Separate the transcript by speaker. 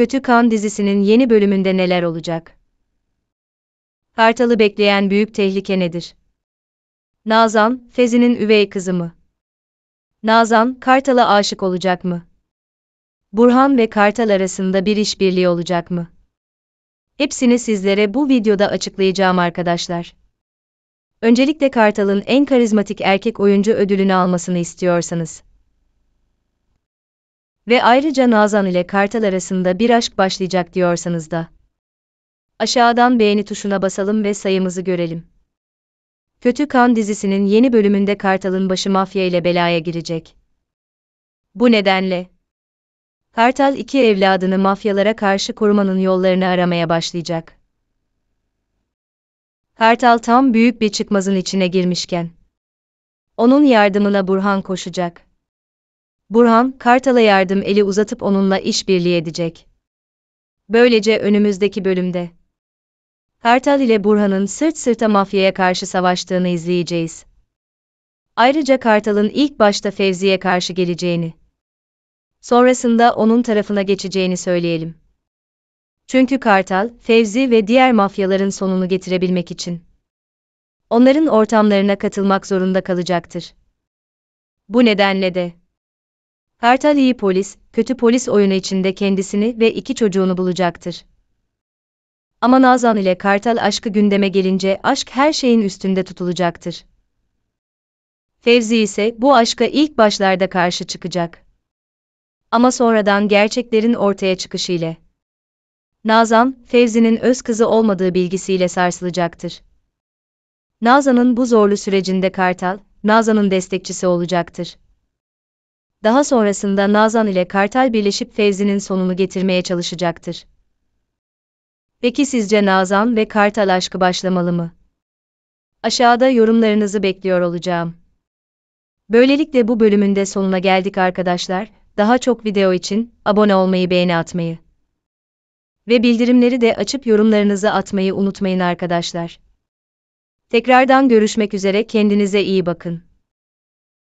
Speaker 1: Kötü Kan dizisinin yeni bölümünde neler olacak? Kartal'ı bekleyen büyük tehlike nedir? Nazan, Fezi'nin üvey kızı mı? Nazan, Kartal'a aşık olacak mı? Burhan ve Kartal arasında bir işbirliği olacak mı? Hepsini sizlere bu videoda açıklayacağım arkadaşlar. Öncelikle Kartal'ın en karizmatik erkek oyuncu ödülünü almasını istiyorsanız ve ayrıca Nazan ile Kartal arasında bir aşk başlayacak diyorsanız da. Aşağıdan beğeni tuşuna basalım ve sayımızı görelim. Kötü Kan dizisinin yeni bölümünde Kartal'ın başı mafya ile belaya girecek. Bu nedenle Kartal iki evladını mafyalara karşı korumanın yollarını aramaya başlayacak. Kartal tam büyük bir çıkmazın içine girmişken onun yardımına Burhan koşacak. Burhan, Kartal'a yardım eli uzatıp onunla işbirliği edecek. Böylece önümüzdeki bölümde Kartal ile Burhan'ın sırt sırta mafyaya karşı savaştığını izleyeceğiz. Ayrıca Kartal'ın ilk başta Fevzi'ye karşı geleceğini, sonrasında onun tarafına geçeceğini söyleyelim. Çünkü Kartal, Fevzi ve diğer mafyaların sonunu getirebilmek için onların ortamlarına katılmak zorunda kalacaktır. Bu nedenle de Kartal iyi polis, kötü polis oyunu içinde kendisini ve iki çocuğunu bulacaktır. Ama Nazan ile Kartal aşkı gündeme gelince aşk her şeyin üstünde tutulacaktır. Fevzi ise bu aşka ilk başlarda karşı çıkacak. Ama sonradan gerçeklerin ortaya çıkışı ile Nazan, Fevzi'nin öz kızı olmadığı bilgisiyle sarsılacaktır. Nazan'ın bu zorlu sürecinde Kartal, Nazan'ın destekçisi olacaktır daha sonrasında Nazan ile Kartal birleşip Fevzi'nin sonunu getirmeye çalışacaktır. Peki sizce Nazan ve Kartal aşkı başlamalı mı? Aşağıda yorumlarınızı bekliyor olacağım. Böylelikle bu bölümün de sonuna geldik arkadaşlar. Daha çok video için abone olmayı, beğeni atmayı ve bildirimleri de açıp yorumlarınızı atmayı unutmayın arkadaşlar. Tekrardan görüşmek üzere kendinize iyi bakın.